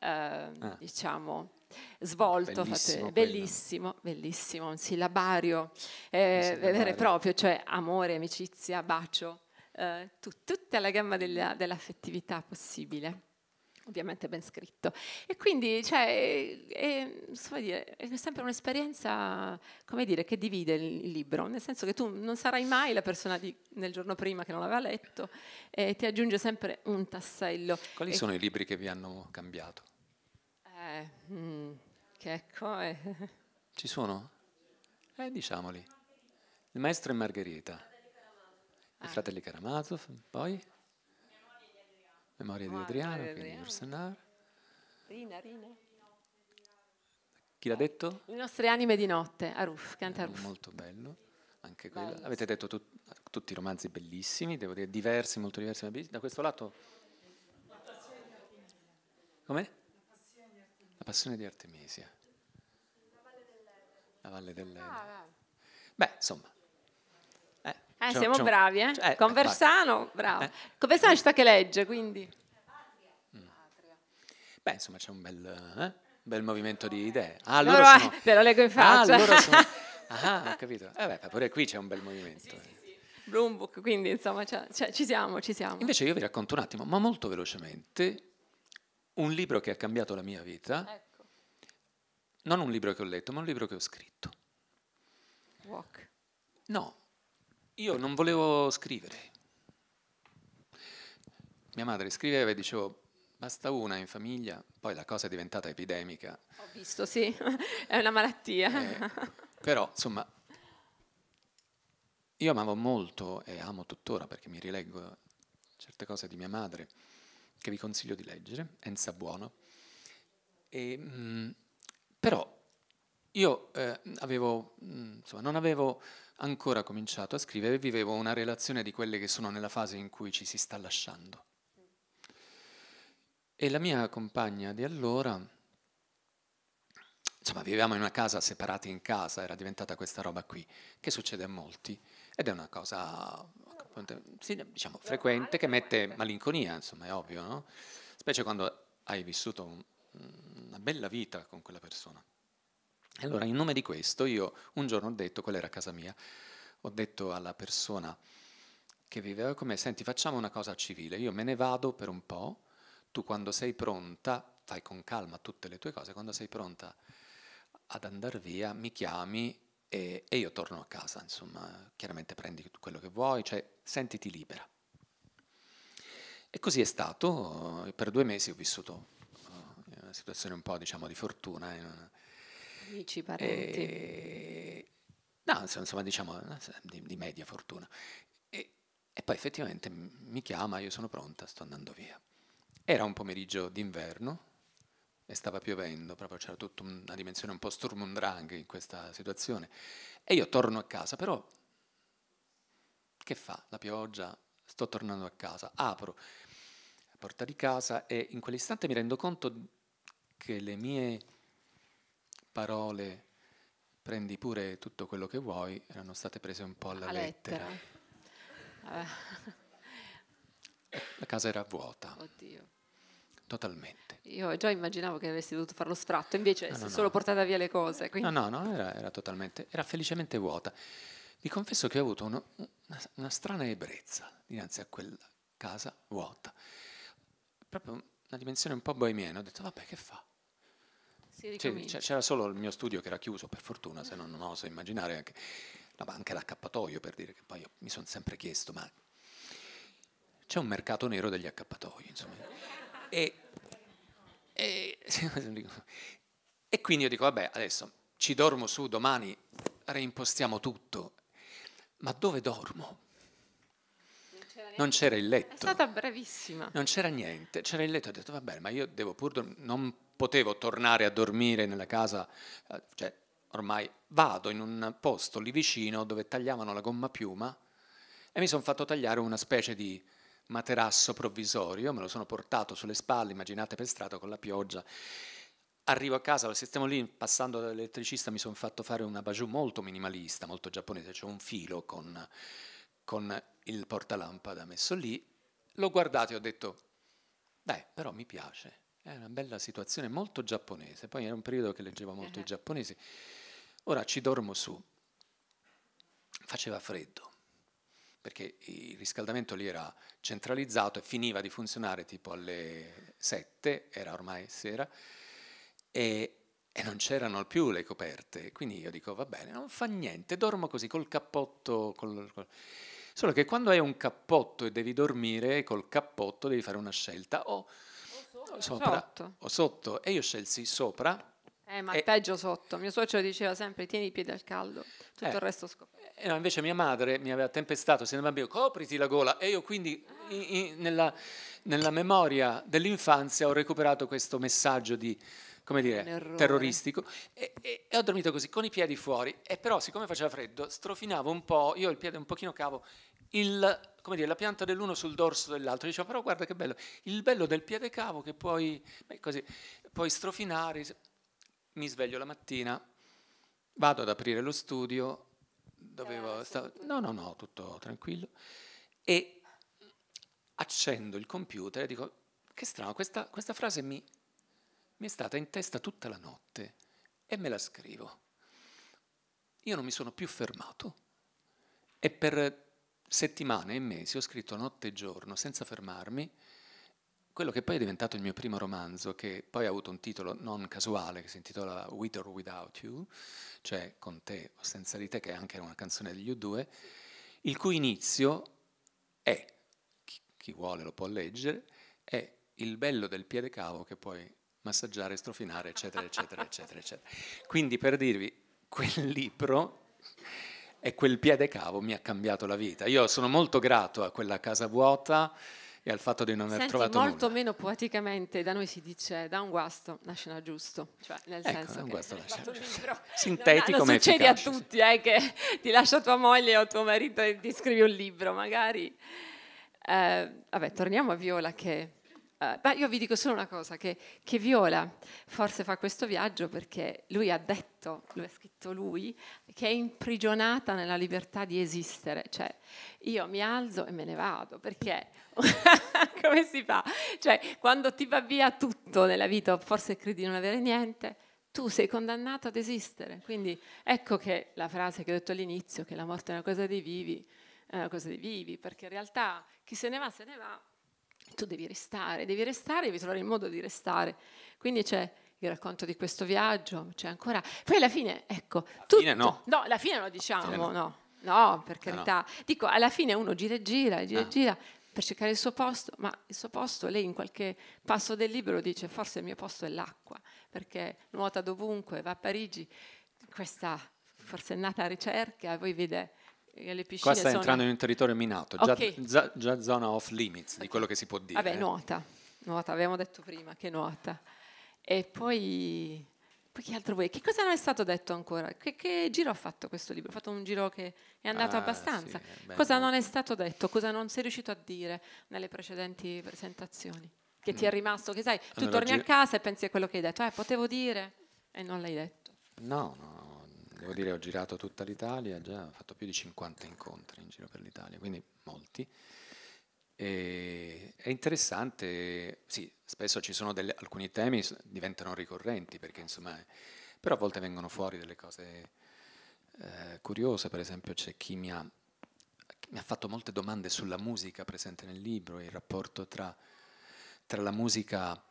eh, ah. diciamo, svolto, bellissimo, fate, bellissimo, bellissimo, un sillabario eh, vero e proprio, cioè amore, amicizia, bacio, eh, tut, tutta la gamma della, dell'affettività possibile ovviamente ben scritto. E quindi cioè, è, eh, è, eh, dire, è, sempre un'esperienza come dire, che divide il libro, nel senso che tu non sarai mai la persona di, nel giorno prima che non l'aveva letto e ti aggiunge sempre un tassello. Quali e sono i libri che vi hanno cambiato? Eh, mh, mm, che ecco. Eh. Ci sono? Eh, diciamoli. Il maestro e Margherita. Ah. I fratelli Karamazov, poi? memoria di Adriano, quindi Ursenar. Rina, Rina. Chi l'ha detto? Le nostre anime di notte, Aruf, canta eh, Aruf. Molto bello, anche quello. Bello. Avete detto tut, tutti i romanzi bellissimi, devo dire diversi, molto diversi, ma bellissimi. Da questo lato... Come? La passione di Artemisia. La Valle dell'Ede. La Valle dell'Ede. Ah, eh. Beh, insomma, eh, siamo un... bravi, eh? eh, eh Conversano, eh, bravo. Conversano è città che legge, quindi. Mm. Beh, insomma, c'è un bel, eh, bel movimento di idee. Ah, loro, loro sono... Te lo leggo in ah, faccia. Ah, sono... ah ho capito. Eh beh, pure qui c'è un bel movimento. Sì, sì, eh. sì. Bloombook, quindi insomma, cioè, cioè, ci siamo, ci siamo. Invece io vi racconto un attimo, ma molto velocemente, un libro che ha cambiato la mia vita. Ecco. Non un libro che ho letto, ma un libro che ho scritto. Walk. No, io non volevo scrivere. Mia madre scriveva e dicevo, basta una in famiglia, poi la cosa è diventata epidemica. Ho visto, sì, è una malattia. Eh, però, insomma, io amavo molto e amo tuttora perché mi rileggo certe cose di mia madre che vi consiglio di leggere, Enza Buono. E, mh, mm, però io eh, avevo, mm, insomma, non avevo ancora cominciato a scrivere, vivevo una relazione di quelle che sono nella fase in cui ci si sta lasciando. E la mia compagna di allora, insomma, vivevamo in una casa separati in casa, era diventata questa roba qui, che succede a molti, ed è una cosa diciamo, frequente che mette malinconia, insomma, è ovvio, no? Specie quando hai vissuto una bella vita con quella persona. Allora, in nome di questo, io un giorno ho detto, qual era casa mia, ho detto alla persona che viveva con me, senti, facciamo una cosa civile, io me ne vado per un po', tu quando sei pronta, fai con calma tutte le tue cose, quando sei pronta ad andare via mi chiami e, e, io torno a casa, insomma, chiaramente prendi quello che vuoi, cioè sentiti libera. E così è stato, per due mesi ho vissuto eh, una situazione un po' diciamo di fortuna, in Amici, parenti. E... Eh, no, insomma, diciamo eh, di, di media fortuna. E, e poi effettivamente mi chiama, io sono pronta, sto andando via. Era un pomeriggio d'inverno, e stava piovendo, proprio c'era tutta una dimensione un po' Sturm in questa situazione. E io torno a casa, però che fa la pioggia? Sto tornando a casa, apro la porta di casa e in quell'istante mi rendo conto che le mie parole, prendi pure tutto quello che vuoi, erano state prese un po' alla a lettera. lettera. La casa era vuota. Oddio. Totalmente. Io già immaginavo che avessi dovuto fare lo sfratto, invece no, no, solo portata via le cose. Quindi. No, no, no, era, era, totalmente, era felicemente vuota. Vi confesso che ho avuto uno, una, una strana ebbrezza dinanzi a quella casa vuota. Proprio una dimensione un po' boemiana. Ho detto, vabbè, che fa? C'era solo il mio studio che era chiuso, per fortuna, se no non oso immaginare anche, anche l'accappatoio per dire che poi mi sono sempre chiesto, ma c'è un mercato nero degli accappatoi, insomma. E, e, e quindi io dico, vabbè, adesso ci dormo su, domani reimpostiamo tutto. Ma dove dormo? Non c'era, il letto. È stata bravissima. Non c'era niente, c'era il letto, ho detto, vabbè, ma io devo pur dormire, non potevo tornare a dormire nella casa, eh, cioè ormai vado in un posto lì vicino dove tagliavano la gomma piuma e mi sono fatto tagliare una specie di materasso provvisorio, me lo sono portato sulle spalle, immaginate per strada con la pioggia. Arrivo a casa, lo sistemo lì, passando dall'elettricista mi sono fatto fare una bajou molto minimalista, molto giapponese, cioè un filo con, con il portalampada messo lì. L'ho guardato e ho detto, beh, però mi piace. È una bella situazione, molto giapponese. Poi era un periodo che leggevo molto uh-huh. i giapponesi. Ora ci dormo su. Faceva freddo, perché il riscaldamento lì era centralizzato e finiva di funzionare tipo alle 7, era ormai sera, e, e non c'erano più le coperte. Quindi io dico, va bene, non fa niente, dormo così col cappotto. Col, col... Solo che quando hai un cappotto e devi dormire, col cappotto devi fare una scelta. O sopra. sopra o sotto. E io scelsi sopra. Eh, ma e... peggio sotto. Mio suocero diceva sempre tieni i piedi al caldo, tutto eh. il resto scopre. E eh, no, invece mia madre mi aveva tempestato, se ne bambino, copriti la gola. E io quindi ah. in, in, nella, nella memoria dell'infanzia ho recuperato questo messaggio di come dire, terroristico. E, e, e, ho dormito così, con i piedi fuori. E però, siccome faceva freddo, strofinavo un po', io ho il piede un pochino cavo, il, come dire, la pianta dell'uno sul dorso dell'altro. Diceva, però guarda che bello, il bello del piede cavo che puoi, così, puoi strofinare. Mi sveglio la mattina, vado ad aprire lo studio, dovevo... Stavo, no, no, no, tutto tranquillo. E accendo il computer e dico, che strano, questa, questa frase mi, mi è stata in testa tutta la notte e me la scrivo. Io non mi sono più fermato. E per settimane e mesi ho scritto notte e giorno, senza fermarmi, quello che poi è diventato il mio primo romanzo, che poi ha avuto un titolo non casuale, che si intitola With or Without You, cioè Con te o senza di te, che è anche una canzone degli U2, il cui inizio è, chi, vuole lo può leggere, è il bello del piede cavo che puoi massaggiare, strofinare, eccetera, eccetera, eccetera, eccetera. Quindi per dirvi, quel libro e quel piede cavo mi ha cambiato la vita. Io sono molto grato a quella casa vuota e al fatto di non aver Senti, trovato molto nulla. meno poeticamente da noi si dice da un guasto nasce un aggiusto cioè nel ecco, senso da un guasto nasce un libro sintetico non, succede efficace. a tutti eh, che ti lascia tua moglie o tuo marito e ti scrivi un libro magari eh, vabbè torniamo a Viola che Uh, io vi dico solo una cosa, che, che, Viola forse fa questo viaggio perché lui ha detto, lo ha scritto lui, che è imprigionata nella libertà di esistere. Cioè, io mi alzo e me ne vado, perché come si fa? Cioè, quando ti va via tutto nella vita, forse credi di non avere niente, tu sei condannato ad esistere. Quindi ecco che la frase che ho detto all'inizio, che la morte è una cosa dei vivi, è una cosa dei vivi, perché in realtà chi se ne va se ne va, tu devi restare, devi restare, devi trovare il modo di restare. Quindi c'è il racconto di questo viaggio, c'è ancora... Poi alla fine, ecco... Alla tutto... fine no. No, alla fine lo diciamo, fine no. no. no. per carità. No. Dico, alla fine uno gira e gira, gira e ah. gira per cercare il suo posto, ma il suo posto, lei in qualche passo del libro dice, forse il mio posto è l'acqua, perché nuota dovunque, va a Parigi, questa forsennata ricerca, e poi vede le piscine Qua stai sono... entrando in un territorio minato, okay. già, già, zona off limits okay. di quello che si può dire. Vabbè, nuota, nuota, avevamo detto prima che nuota. E poi, poi che altro vuoi? Che cosa non è stato detto ancora? Che, che giro ha fatto questo libro? Ha fatto un giro che è andato ah, abbastanza. Sì, cosa non è stato detto? Cosa non sei riuscito a dire nelle precedenti presentazioni? Che mm. ti è mm. rimasto, che sai, tu allora, torni gi- a casa e pensi a quello che hai detto, eh, potevo dire e non l'hai detto. No, no, devo dire ho girato tutta l'Italia, già ho fatto più di 50 incontri in giro per l'Italia, quindi molti. E, è interessante, sì, spesso ci sono delle, alcuni temi che diventano ricorrenti, perché insomma, però a volte vengono fuori delle cose eh, curiose, per esempio c'è chi mi ha, mi ha, fatto molte domande sulla musica presente nel libro, il rapporto tra, tra la musica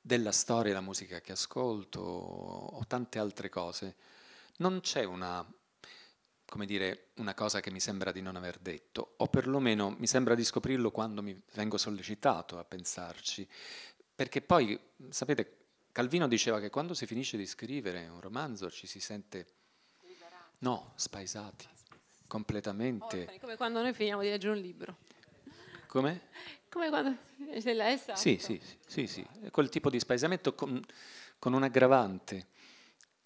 della storia e la musica che ascolto o tante altre cose non c'è una, dire, una cosa che mi sembra di non aver detto, o perlomeno mi sembra di scoprirlo quando mi vengo sollecitato a pensarci, perché poi, sapete, Calvino diceva che quando si finisce di scrivere un romanzo ci si sente... Liberati. No, spaesati, completamente... Orfani, come quando noi finiamo di leggere un libro. Come? Come quando... Esatto. Sì, sì, sì, sì, sì, quel tipo di spaesamento con, con un aggravante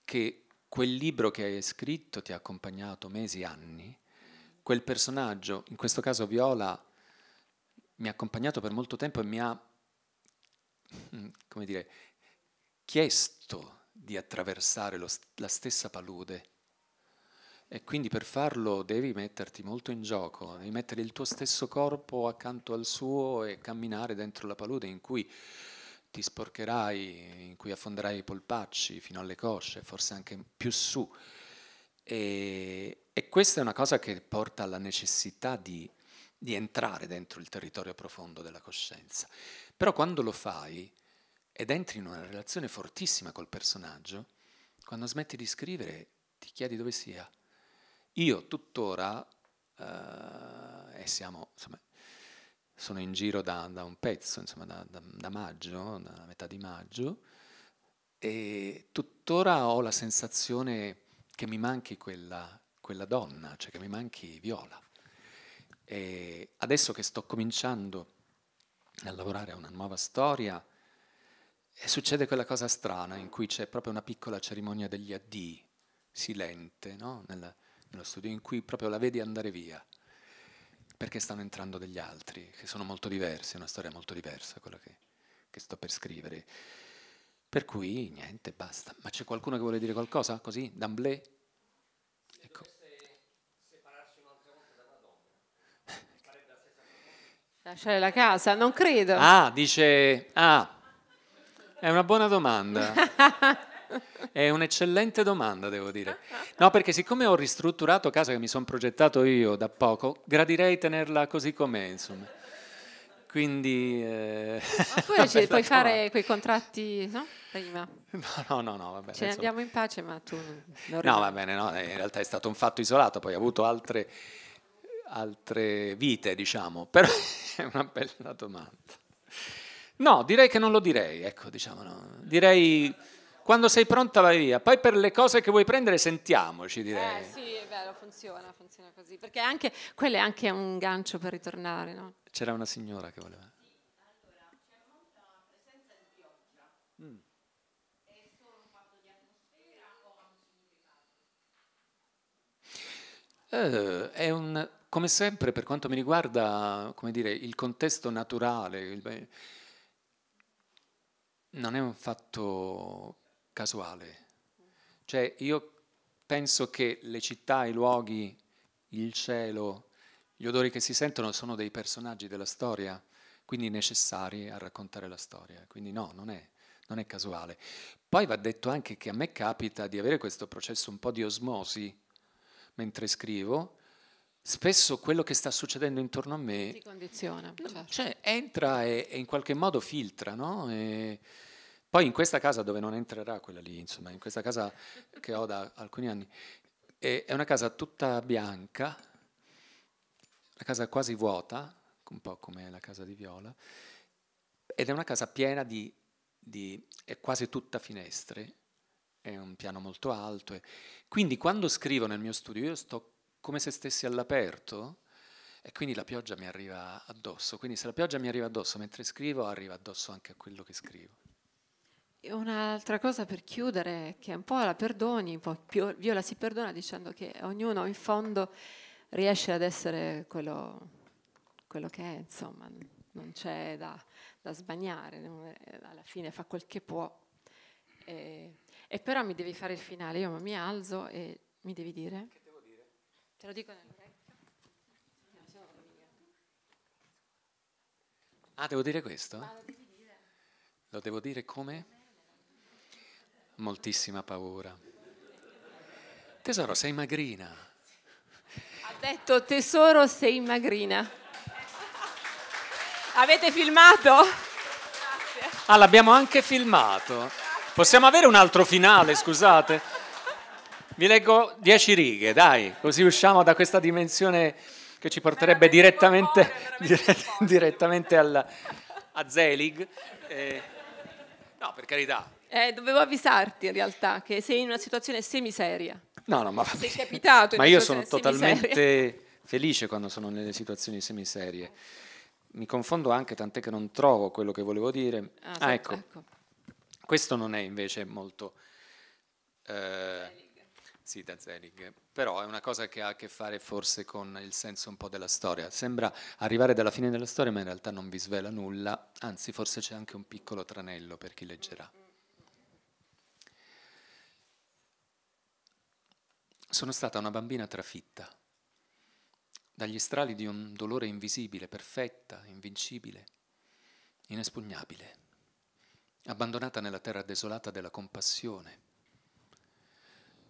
che quel libro che hai scritto ti ha accompagnato mesi, anni, quel personaggio, in questo caso Viola, mi ha accompagnato per molto tempo e mi ha, mm, come dire, chiesto di attraversare lo, la stessa palude. E quindi per farlo devi metterti molto in gioco, devi mettere il tuo stesso corpo accanto al suo e camminare dentro la palude in cui ti sporcherai, in cui affonderai i polpacci fino alle cosce, forse anche più su. E, e questa è una cosa che porta alla necessità di, di entrare dentro il territorio profondo della coscienza. Però quando lo fai ed entri in una relazione fortissima col personaggio, quando smetti di scrivere ti chiedi dove sia. Io tuttora, eh, e siamo insomma, sono in giro da, da un pezzo, insomma da, da, da, maggio, dalla metà di maggio, e tuttora ho la sensazione che mi manchi quella, quella donna, cioè che mi manchi Viola. E adesso che sto cominciando a lavorare a una nuova storia, eh, succede quella cosa strana in cui c'è proprio una piccola cerimonia degli addii, silente, no? Nella, nello studio, in cui proprio la vedi andare via perché stanno entrando degli altri, che sono molto diversi, è una storia molto diversa quella che, che sto per scrivere. Per cui niente, basta. Ma c'è qualcuno che vuole dire qualcosa? Così, d'amblè? Ecco. Lasciare la casa? Non credo. Ah, dice... Ah, è una buona domanda. È un'eccellente domanda, devo dire. No, perché siccome ho ristrutturato casa che mi sono progettato io da poco, gradirei tenerla così com'è, insomma. Quindi... Eh... Oppure ci puoi fare quei contratti, no? Prima. No, no, no, no va bene. Ce ne andiamo in pace, ma tu... Non no, va bene, no, eh, in realtà è stato un fatto isolato, poi ha avuto altre, altre vite, diciamo, però è una bella domanda. No, direi che non lo direi, ecco, diciamo, no. direi quando sei pronta vai via. Poi per le cose che vuoi prendere sentiamoci, direi. Eh sì, è vero, funziona, funziona così. Perché anche, quello è anche un gancio per ritornare, no? C'era una signora che voleva. Uh, è un, come sempre, per quanto mi riguarda, come dire, il contesto naturale. Il, non è un fatto casuale. Cioè io penso che le città, i luoghi, il cielo, gli odori che si sentono sono dei personaggi della storia, quindi necessari a raccontare la storia. Quindi no, non è, non è casuale. Poi va detto anche che a me capita di avere questo processo un po' di osmosi mentre scrivo, spesso quello che sta succedendo intorno a me Ti condiziona, certo. cioè, entra e, e, in qualche modo filtra, no? E, poi in questa casa dove non entrerà quella lì, insomma, in questa casa che ho da alcuni anni, è una casa tutta bianca, una casa quasi vuota, un po' come la casa di Viola, ed è una casa piena di, di è quasi tutta finestre, è un piano molto alto. E, quindi quando scrivo nel mio studio io sto come se stessi all'aperto e quindi la pioggia mi arriva addosso, quindi se la pioggia mi arriva addosso mentre scrivo arriva addosso anche a quello che scrivo un'altra cosa per chiudere, che è un po' la perdoni, un po' Viola si perdona dicendo che ognuno in fondo riesce ad essere quello, quello che è, insomma, non c'è da, da sbagnare, alla fine fa quel che può. E, e, però mi devi fare il finale, io mi alzo e mi devi dire. Che devo dire? Te lo dico nell'orecchio. Ah, devo dire questo? Ma ah, lo devi dire. Lo devo dire come? moltissima paura. Tesoro, sei magrina. Ha detto tesoro, sei magrina. Avete filmato? Grazie. Ah, l'abbiamo anche filmato. Possiamo avere un altro finale, scusate. Vi leggo dieci righe, dai, così usciamo da questa dimensione che ci porterebbe direttamente, direttamente al, a Zelig. Eh, no, per carità, eh, dovevo avvisarti in realtà che sei in una situazione semiseria. No, no, ma, sei capitato ma io sono totalmente felice quando sono nelle situazioni semiserie. Mi confondo anche, tant'è che non trovo quello che volevo dire. Ah, ah ecco. ecco. Questo non è invece molto... Eh, sì, da Zelig, però è una cosa che ha a che fare forse con il senso un po' della storia. Sembra arrivare dalla fine della storia, ma in realtà non vi svela nulla, anzi forse c'è anche un piccolo tranello per chi leggerà. Sono stata una bambina trafitta dagli strali di un dolore invisibile, perfetta, invincibile, inespugnabile, abbandonata nella terra desolata della compassione.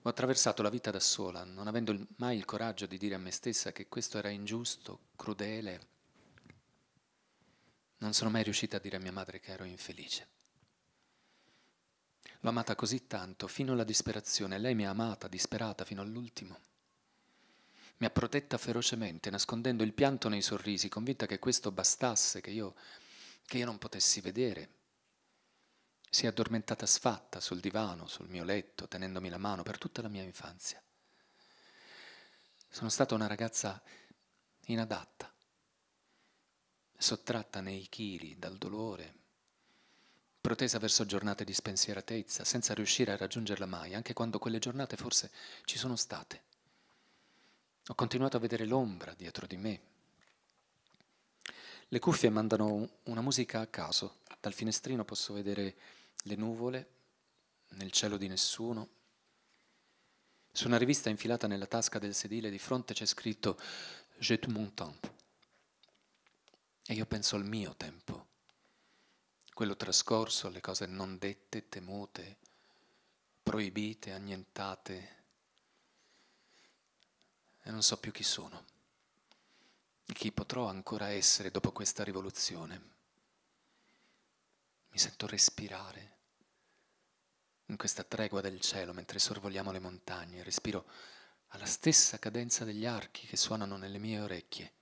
Ho attraversato la vita da sola, non avendo mai il coraggio di dire a me stessa che questo era ingiusto, crudele. Non sono mai riuscita a dire a mia madre che ero infelice. L'ho amata così tanto, fino alla disperazione. Lei mi ha amata, disperata, fino all'ultimo. Mi ha protetta ferocemente, nascondendo il pianto nei sorrisi, convinta che questo bastasse, che io, che io non potessi vedere. Si è addormentata sfatta sul divano, sul mio letto, tenendomi la mano per tutta la mia infanzia. Sono stata una ragazza inadatta, sottratta nei chili dal dolore, protesa verso giornate di spensieratezza, senza riuscire a raggiungerla mai, anche quando quelle giornate forse ci sono state. Ho continuato a vedere l'ombra dietro di me. Le cuffie mandano una musica a caso. Dal finestrino posso vedere le nuvole nel cielo di nessuno. Su una rivista infilata nella tasca del sedile di fronte c'è scritto J'ai tout mon temps. E io penso al mio tempo quello trascorso, le cose non dette, temute, proibite, annientate, e non so più chi sono, e chi potrò ancora essere dopo questa rivoluzione. Mi sento respirare in questa tregua del cielo mentre sorvoliamo le montagne, respiro alla stessa cadenza degli archi che suonano nelle mie orecchie.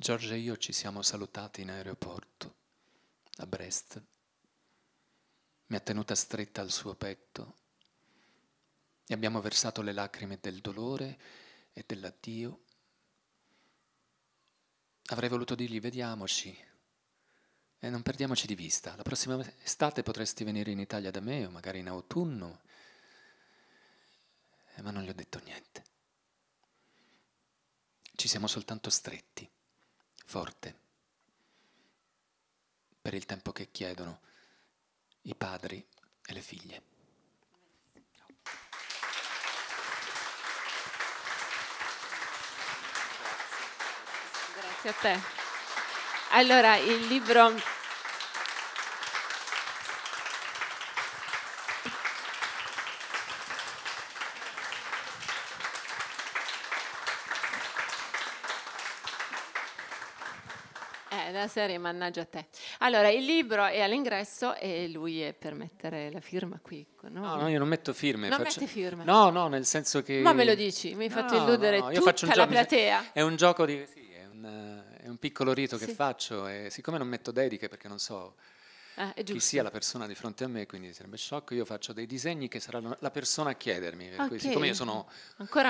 Giorgio e io ci siamo salutati in aeroporto, a Brest. Mi ha tenuta stretta al suo petto e abbiamo versato le lacrime del dolore e dell'addio. Avrei voluto dirgli vediamoci e non perdiamoci di vista. La prossima estate potresti venire in Italia da me o magari in autunno, eh, ma non gli ho detto niente. Ci siamo soltanto stretti forte per il tempo che chiedono i padri e le figlie. Grazie a te. Allora, il libro della serie Mannaggia te. Allora, il libro è all'ingresso e lui è per mettere la firma qui. No, no, no io non metto firme. Non faccio... metti firme? No, no, nel senso che... Ma me lo dici, mi hai fatto illudere no, tutta gioco, la platea. È un gioco di... Sì, è un, è un piccolo rito sì. che faccio e siccome non metto dediche perché non so ah, chi sia la persona di fronte a me, quindi sarebbe shock, io faccio dei disegni che sarà la persona a chiedermi, okay. cui, siccome io sono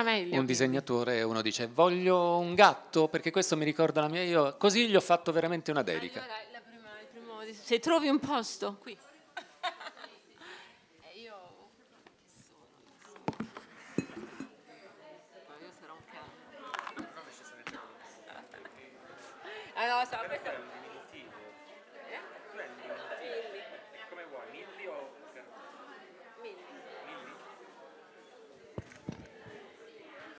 meglio, un disegnatore, quindi. uno dice voglio un gatto perché questo mi ricorda la mia, io così gli ho fatto veramente una dedica. Allora, la prima, il primo, se trovi un posto qui. Eh, I know, eh, so I'm